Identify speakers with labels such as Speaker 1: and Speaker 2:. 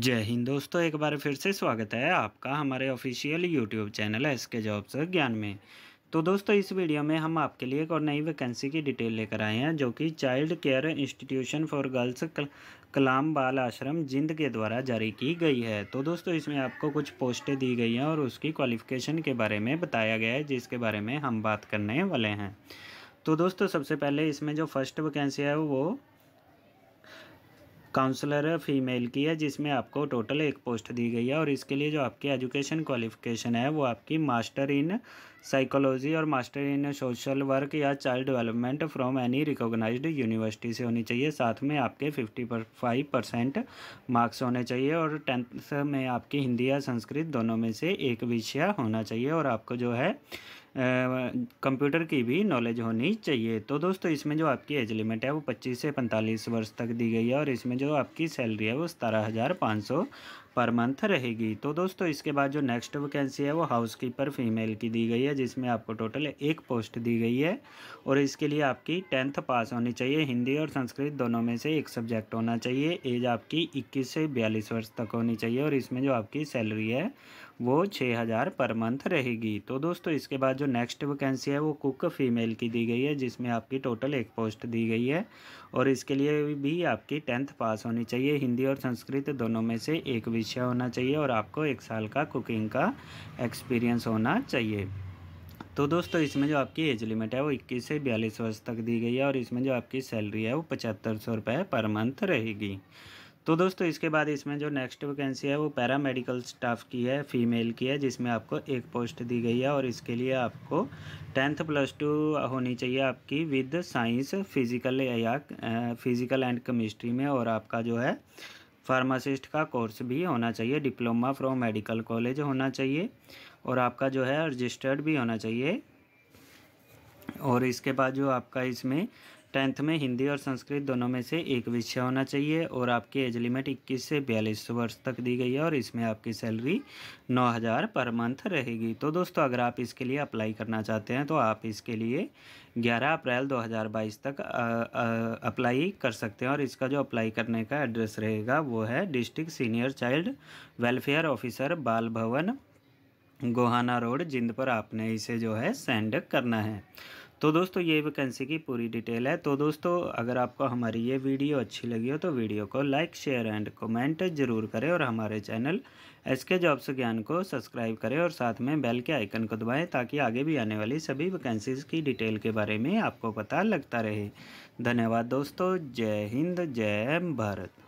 Speaker 1: जय हिंद दोस्तों एक बार फिर से स्वागत है आपका हमारे official YouTube channel S K jobs Gyan में तो दोस्तों इस वीडियो में हम आपके लिए एक और नई वैकेंसी की डिटेल लेकर आए हैं जो कि child care institution for girls Kalam Bal Ashram जिंद के द्वारा जारी की गई है तो दोस्तों इसमें आपको कुछ पोस्टें दी गई हैं और उसकी क्वालिफिकेशन के बारे में बताया गया है जिसके बारे में हम बात करने वाले हैं तो दोस्तों सबसे पहले इसमें जो फर्स्ट वैकेंसी है वो काउंसलर फीमेल की है जिसमें आपको टोटल एक पोस्ट दी गई है और इसके लिए जो आपकी एजुकेशन क्वालिफिकेशन है वो आपकी मास्टर इन साइकोलॉजी और मास्टर इन सोशल वर्क या child development from any recognised university से होनी चाहिए साथ में आपके फिफ्टी पर फाइव परसेंट मार्क्स होने चाहिए और टेंथ में आपकी हिंदी या संस्कृत दोनों में से एक विषय होना चाहिए और आपको जो है कंप्यूटर की भी नॉलेज होनी चाहिए तो दोस्तों इसमें जो आपकी एज लिमिट है वो 25 से 45 वर्ष तक दी गई है और इसमें जो आपकी सैलरी है वो सतारह हज़ार पाँच सौ पर मंथ रहेगी तो दोस्तों इसके बाद जो नेक्स्ट वैकेंसी है वो हाउस कीपर फीमेल की दी गई है जिसमें आपको टोटल एक पोस्ट दी गई है और इसके लिए आपकी टेंथ पास होनी चाहिए हिंदी और संस्कृत दोनों में से एक सब्जेक्ट होना चाहिए एज आपकी इक्कीस से बयालीस वर्ष तक होनी चाहिए और इसमें जो आपकी सैलरी है वो छः हज़ार पर मंथ रहेगी तो दोस्तों इसके बाद जो नेक्स्ट वैकेंसी है वो कुक फीमेल की दी गई है जिसमें आपकी टोटल एक पोस्ट दी गई है और इसके लिए भी आपकी टेंथ पास होनी चाहिए हिंदी और संस्कृत दोनों में से एक विषय होना चाहिए और आपको एक साल का कुकिंग का एक्सपीरियंस होना चाहिए तो दोस्तों इसमें जो आपकी एज लिमिट है वो इक्कीस से बयालीस वर्ष तक दी गई है और इसमें जो आपकी सैलरी है वो पचहत्तर सौ रुपये पर मंथ रहेगी तो दोस्तों इसके बाद इसमें जो नेक्स्ट वैकेंसी है वो पैरा मेडिकल स्टाफ की है फीमेल की है जिसमें आपको एक पोस्ट दी गई है और इसके लिए आपको टेंथ प्लस टू होनी चाहिए आपकी विद साइंस फिजिकल या फिजिकल एंड केमिस्ट्री में और आपका जो है फार्मासिस्ट का कोर्स भी होना चाहिए डिप्लोमा फ्रॉम मेडिकल कॉलेज होना चाहिए और आपका जो है रजिस्टर्ड भी होना चाहिए और इसके बाद जो आपका इसमें टेंथ में हिंदी और संस्कृत दोनों में से एक विषय होना चाहिए और आपकी एज लिमिट 21 से बयालीस वर्ष तक दी गई है और इसमें आपकी सैलरी 9000 पर मंथ रहेगी तो दोस्तों अगर आप इसके लिए अप्लाई करना चाहते हैं तो आप इसके लिए 11 अप्रैल 2022 तक आ, आ, अप्लाई कर सकते हैं और इसका जो अप्लाई करने का एड्रेस रहेगा वो है district senior child welfare officer Bal Bhavan Gohana road जिंद पर आपने इसे जो है सेंड करना है तो दोस्तों ये वैकेंसी की पूरी डिटेल है तो दोस्तों अगर आपको हमारी ये वीडियो अच्छी लगी हो तो वीडियो को लाइक शेयर एंड कमेंट जरूर करें और हमारे चैनल एस के जॉब्स ज्ञान को सब्सक्राइब करें और साथ में बेल के आइकन को दबाएं ताकि आगे भी आने वाली सभी वैकेंसीज़ की डिटेल के बारे में आपको पता लगता रहे धन्यवाद दोस्तों जय हिंद जय भारत